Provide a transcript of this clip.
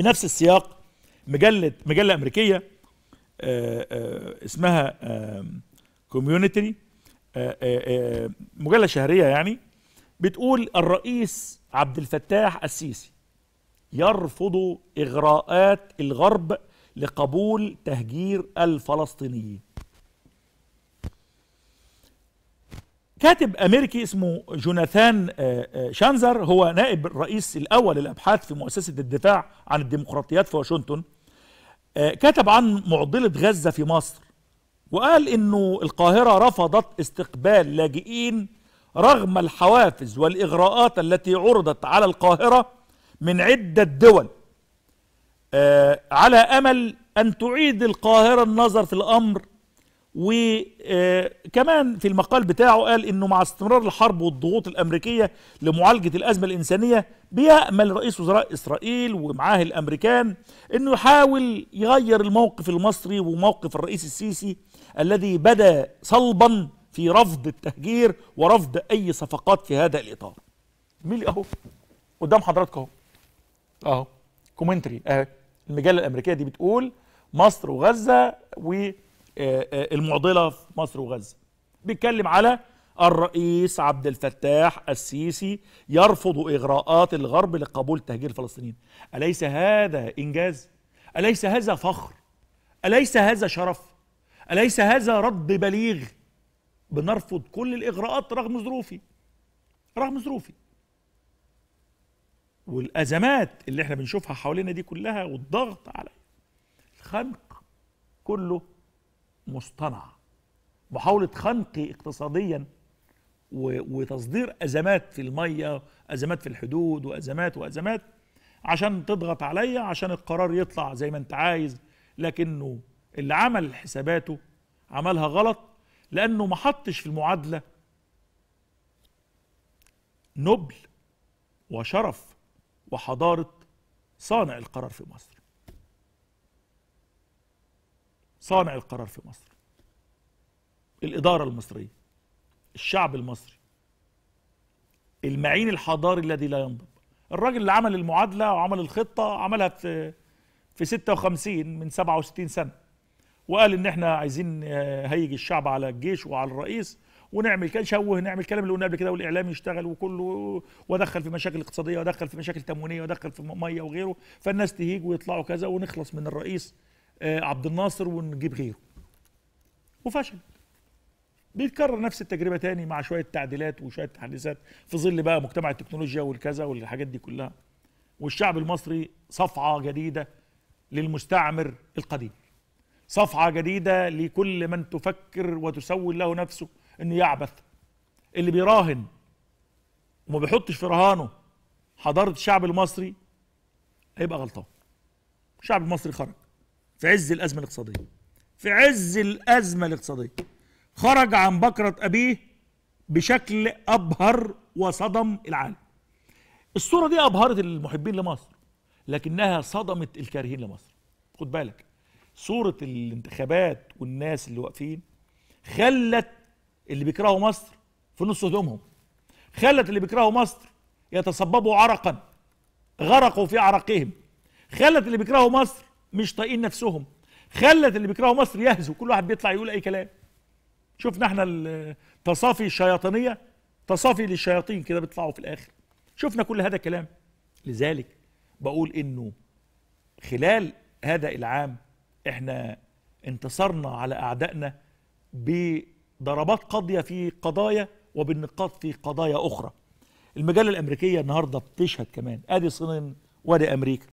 في نفس السياق مجلة مجلة أمريكية آه، آه، اسمها كوميونيتي آه، مجلة شهرية يعني بتقول الرئيس عبد الفتاح السيسي يرفض إغراءات الغرب لقبول تهجير الفلسطينيين كاتب امريكي اسمه جوناثان آه، آه، شانزر هو نائب الرئيس الاول للابحاث في مؤسسه الدفاع عن الديمقراطيات في واشنطن آه، كتب عن معضله غزه في مصر وقال انه القاهره رفضت استقبال لاجئين رغم الحوافز والاغراءات التي عرضت على القاهره من عده دول على امل ان تعيد القاهره النظر في الامر وكمان آه، في المقال بتاعه قال انه مع استمرار الحرب والضغوط الامريكيه لمعالجه الازمه الانسانيه بيامل رئيس وزراء اسرائيل ومعاه الامريكان انه يحاول يغير الموقف المصري وموقف الرئيس السيسي الذي بدا صلبا في رفض التهجير ورفض اي صفقات في هذا الاطار. ميلي اهو قدام حضراتكم اهو. اهو كومنتري اهي المجله الامريكيه دي بتقول مصر وغزه و آه، آه، المعضله في مصر وغزه بيتكلم على الرئيس عبد الفتاح السيسي يرفض اغراءات الغرب لقبول تهجير الفلسطينيين اليس هذا انجاز اليس هذا فخر اليس هذا شرف اليس هذا رد بليغ بنرفض كل الاغراءات رغم ظروفي رغم ظروفي والازمات اللي احنا بنشوفها حوالينا دي كلها والضغط على الخنق كله مصطنع محاولة خنق اقتصاديا وتصدير أزمات في المية أزمات في الحدود وأزمات وأزمات عشان تضغط عليا عشان القرار يطلع زي ما انت عايز لكنه اللي عمل حساباته عملها غلط لأنه ما حطش في المعادلة نبل وشرف وحضارة صانع القرار في مصر صانع القرار في مصر الإدارة المصرية الشعب المصري المعين الحضاري الذي لا ينضب الراجل اللي عمل المعادلة وعمل الخطة عملها في في 56 من 67 سنة وقال إن إحنا عايزين آه، هيج الشعب على الجيش وعلى الرئيس ونعمل كده شوه نعمل الكلام اللي قلناه قبل كده والاعلام يشتغل وكله وادخل في مشاكل اقتصاديه وادخل في مشاكل تموينيه وادخل في ميه وغيره فالناس تهيج ويطلعوا كذا ونخلص من الرئيس آه، عبد الناصر ونجيب غيره وفشل بيتكرر نفس التجربه تاني مع شويه تعديلات وشويه تحديثات في ظل بقى مجتمع التكنولوجيا والكذا والحاجات دي كلها والشعب المصري صفعه جديده للمستعمر القديم صفعه جديده لكل من تفكر وتسول له نفسه انه يعبث اللي بيراهن وما بيحطش في رهانه حضاره الشعب المصري هيبقى غلطان الشعب المصري خرج في عز الأزمة الاقتصادية في عز الأزمة الاقتصادية خرج عن بكرة أبيه بشكل أبهر وصدم العالم الصورة دي أبهرت المحبين لمصر لكنها صدمت الكارهين لمصر خد بالك صورة الانتخابات والناس اللي واقفين خلت اللي بيكرهوا مصر في نص هدومهم خلت اللي بيكرهوا مصر يتصببوا عرقا غرقوا في عرقهم خلت اللي بيكرهوا مصر مش طايقين نفسهم خلت اللي بيكرهوا مصر يهزوا كل واحد بيطلع يقول اي كلام شفنا احنا التصافي الشياطينيه تصافي للشياطين كده بيطلعوا في الاخر شفنا كل هذا الكلام لذلك بقول انه خلال هذا العام احنا انتصرنا على اعدائنا بضربات قاضيه في قضايا وبالنقاط في قضايا اخرى المجله الامريكيه النهارده بتشهد كمان ادي صين وادي امريكا